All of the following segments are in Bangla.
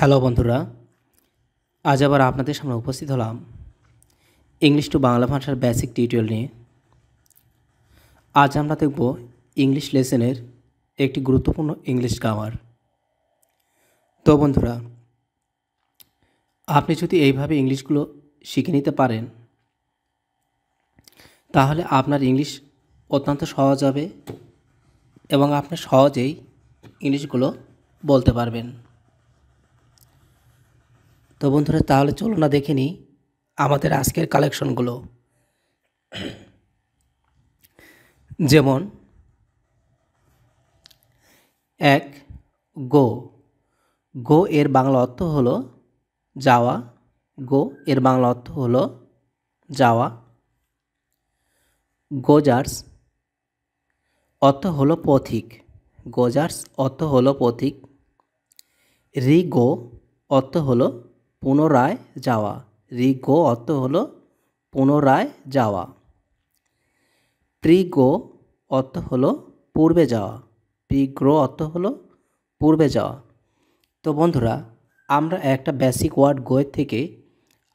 হ্যালো বন্ধুরা আজ আবার আপনাদের সামনে উপস্থিত হলাম ইংলিশ টু বাংলা ভাষার বেসিক টিউটোরিয়াল নিয়ে আজ আমরা দেখব ইংলিশ লেসনের একটি গুরুত্বপূর্ণ ইংলিশ গ্রামার তো বন্ধুরা আপনি যদি এইভাবে ইংলিশগুলো শিখে নিতে পারেন তাহলে আপনার ইংলিশ অত্যন্ত সহজ হবে এবং আপনি সহজেই ইংলিশগুলো বলতে পারবেন তো বন্ধুরা তাহলে চলো না দেখে নিই আমাদের আজকের কালেকশনগুলো যেমন এক গো গো এর বাংলা অর্থ হলো যাওয়া গো এর বাংলা অর্থ হলো যাওয়া গোজার্স অর্থ হলো পথিক গোজার্স অর্থ হলো পথিক রি গো অর্থ হলো পুনরায় যাওয়া রিগো অর্থ হল পুনরায় যাওয়া প্রিগো অর্থ হল পূর্বে যাওয়া প্রিগ্রো অর্থ হল পূর্বে যাওয়া তো বন্ধুরা আমরা একটা বেসিক ওয়ার্ড গোয়ের থেকে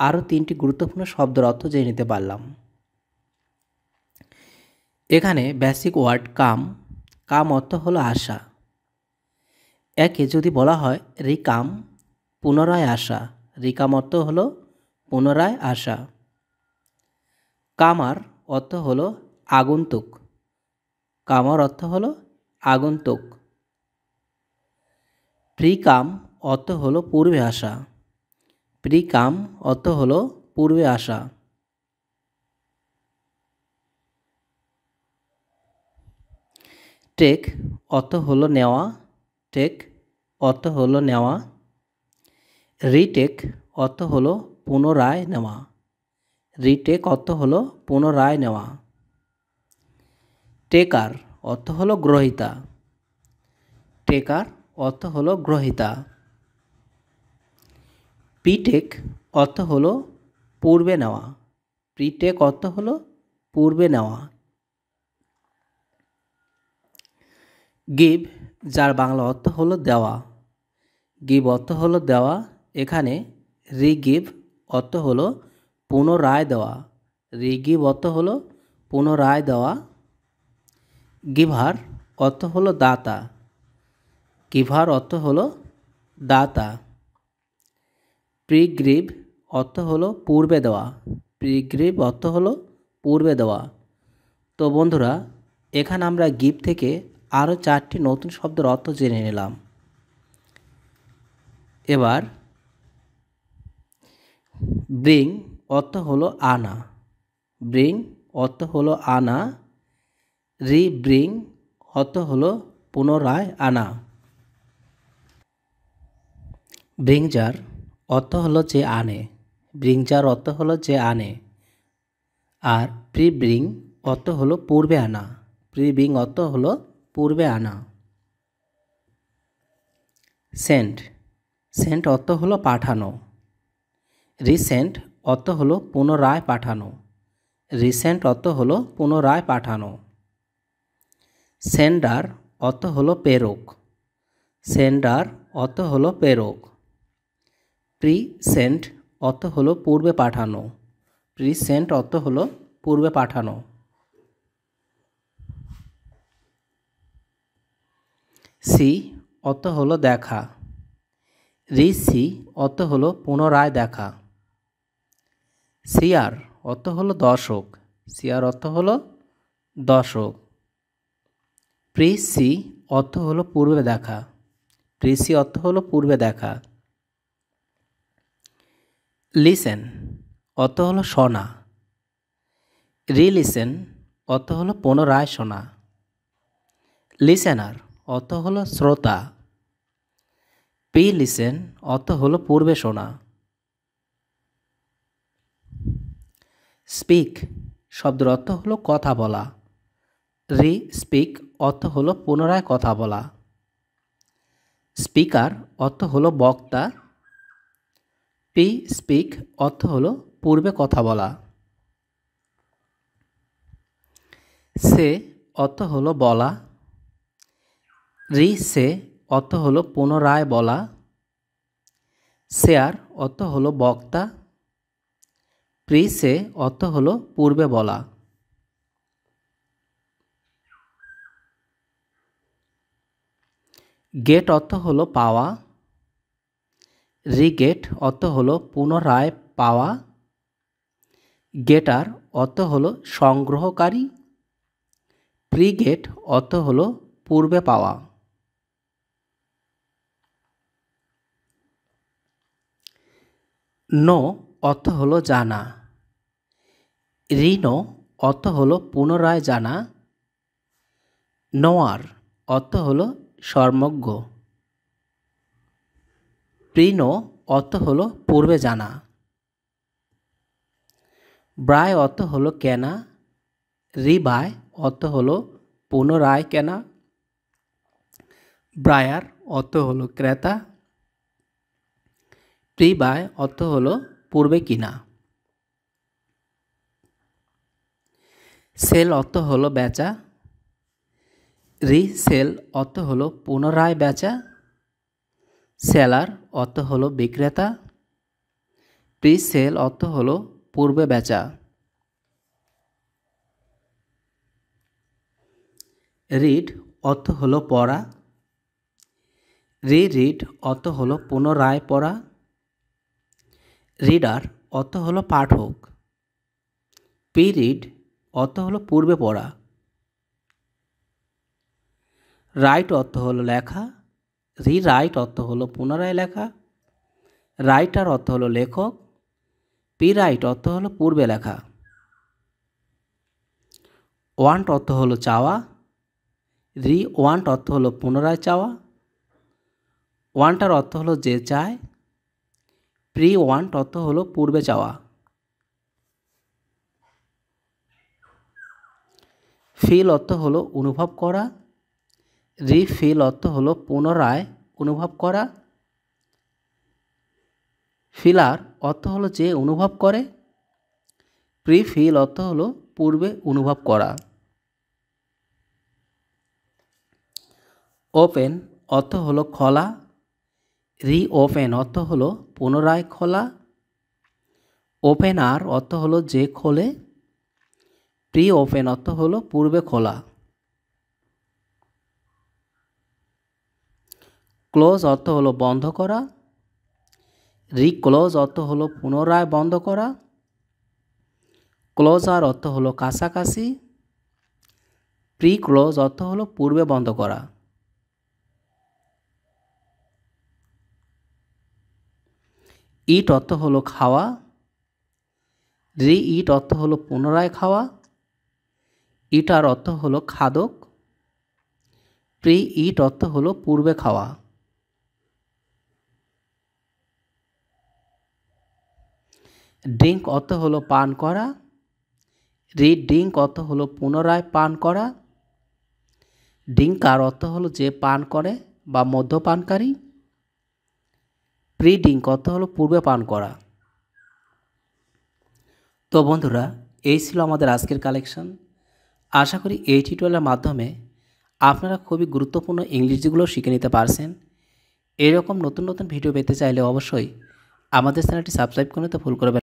আরও তিনটি গুরুত্বপূর্ণ শব্দের অর্থ জেনে নিতে পারলাম এখানে বেসিক ওয়ার্ড কাম কাম অর্থ হলো আশা একে যদি বলা হয় রিকাম পুনরায় আসা রিকাম অর্থ হল পুনরায় আসা কামার অর্থ হল আগন্তুক কামার অর্থ হল আগন্তুক প্রিকাম অর্থ হল পূর্বে আসা প্রিকাম অর্থ হল পূর্বে আসা টেক অর্থ হল নেওয়া টেক অর্থ হল নেওয়া রিটেক অর্থ হলো পুনরায় নেওয়া রিটেক অর্থ হলো পুনরায় নেওয়া টেকার অর্থ হলো গ্রহিতা টেকার অর্থ হলো গ্রহিতা পিটেক অর্থ হলো পূর্বে নেওয়া পিটেক অর্থ হলো পূর্বে নেওয়া গিভ যার বাংলা অর্থ হলো দেওয়া গিভ অর্থ হলো দেওয়া এখানে রিগিভ অর্থ হলো পুনরায় দেওয়া রিগিভ অর্থ হলো পুনরায় দেওয়া গিভার অর্থ হলো দাতা গিভার অর্থ হলো দাতা প্রিগ্রিভ অর্থ হলো পূর্বে দেওয়া প্রিগ্রিভ অর্থ হলো পূর্বে দেওয়া তো বন্ধুরা এখানে আমরা গিভ থেকে আরও চারটি নতুন শব্দের অর্থ জেনে নিলাম এবার ব্রিং অর্থ হলো আনা ব্রিং অর্থ হলো আনা রি ব্রিং অর্থ হলো পুনরায় আনা ব্রিংজার অর্থ হলো যে আনে ব্রিংজার অর্থ হলো যে আনে আর প্রি ব্রিং অর্থ হলো পূর্বে আনা প্রি ব্রিং অর্থ হলো পূর্বে আনা সেন্ট সেন্ট অর্থ হলো পাঠানো রিসেন্ট অর্থ হলো পুনরায় পাঠানো রিসেন্ট অর্থ হলো পুনরায় পাঠানো সেন্ডার অর্থ হলো প্রেরক সেন্ডার অর্থ হলো প্রেরক প্রিসেন্ট অর্থ হলো পূর্বে পাঠানো প্রিসেন্ট অর্থ হলো পূর্বে পাঠানো সি অর্থ হলো দেখা রিসি অর্থ হলো পুনরায় দেখা সিয়ার অর্থ হলো দর্শক সিয়ার অর্থ হলো দর্শক প্রিসি অর্থ হলো পূর্বে দেখা প্রিসি অর্থ হলো পূর্বে দেখা লিসেন অর্থ হলো শোনা রিলিসেন অর্থ হলো পুনরায় শোনা লিসেনার অর্থ হলো শ্রোতা প্রি লিসেন অর্থ হলো পূর্বে শোনা স্পিক শব্দের অর্থ হলো কথা বলা রি স্পিক অর্থ হলো পুনরায় কথা বলা স্পিকার অর্থ হলো বক্তা পি স্পিক অর্থ হলো পূর্বে কথা বলা সে অর্থ হলো বলা রি সে অর্থ হলো পুনরায় বলা শেয়ার অর্থ হলো বক্তা প্রিসে অর্থ হল পূর্বে বলা গেট অর্থ হল পাওয়া রিগেট অর্থ হল পুনরায় পাওয়া গেটার অর্থ হল সংগ্রহকারী প্রিগেট অর্থ হল পূর্বে পাওয়া নো অর্থ হলো জানা ঋণ অর্থ হলো পুনরায় জানা নোয়ার অর্থ হলো সর্মজ্ঞ প্রিন অর্থ হলো পূর্বে জানা ব্রায় অর্থ হলো কেনা রিবায় অর্থ হলো পুনরায় কেনা ব্রায়ার অর্থ হলো ক্রেতা প্রিবায় অর্থ হলো পূর্বে কিনা সেল অর্থ হলো বেচা রিসেল অর্থ হলো পুনরায় বেচা সেলার অর্থ হলো বিক্রেতা প্রিসেল অর্থ হলো পূর্বে বেচা রিড অর্থ হলো পড়া রি রিড অর্থ হলো পুনরায় পড়া রিডার অর্থ হলো পাঠক পি রিড অর্থ হলো পূর্বে পড়া রাইট অর্থ হলো লেখা রি রাইট অর্থ হলো পুনরায় লেখা রাইটার অর্থ হলো লেখক পি রাইট অর্থ হলো পূর্বে লেখা ওয়ান্ট অর্থ হলো চাওয়া রি ওয়ান্ট অর্থ হলো পুনরায় চাওয়া ওয়ান্টার অর্থ হলো যে চায় প্রি ওয়ান অর্থ হলো পূর্বে চাওয়া ফিল অর্থ হলো অনুভব করা রিফিল অর্থ হল পুনরায় অনুভব করা ফিলার অর্থ হলো যে অনুভব করে প্রি ফিল অর্থ হলো পূর্বে অনুভব করা ওপেন অর্থ হলো খোলা রিওপেন অর্থ হলো পুনরায় খোলা ওপেনার অর্থ হলো যে খোলে প্রি ওপেন অর্থ হলো পূর্বে খোলা ক্লোজ অর্থ হলো বন্ধ করা রিক্লোজ অর্থ হলো পুনরায় বন্ধ করা ক্লোজার অর্থ হলো কাছাকাছি প্রি ক্লোজ অর্থ হলো পূর্বে বন্ধ করা ইট অর্থ হলো খাওয়া রি ইট অর্থ হলো পুনরায় খাওয়া ইটার অর্থ হলো খাদক প্রি ইট অর্থ হলো পূর্বে খাওয়া ড্রিঙ্ক অর্থ হলো পান করা রি ড্রিঙ্ক অর্থ হলো পুনরায় পান করা ডিঙ্কার অর্থ হলো যে পান করে বা মদ্যপানকারী প্রি কত হলো পূর্বে পান করা তো বন্ধুরা এই ছিল আমাদের আজকের কালেকশন আশা করি এই টিউটোরিয়ালের মাধ্যমে আপনারা খুবই গুরুত্বপূর্ণ ইংলিশগুলো শিখে নিতে পারছেন এরকম নতুন নতুন ভিডিও পেতে চাইলে অবশ্যই আমাদের চ্যানেলটি সাবস্ক্রাইব করে তো ভুল করবেন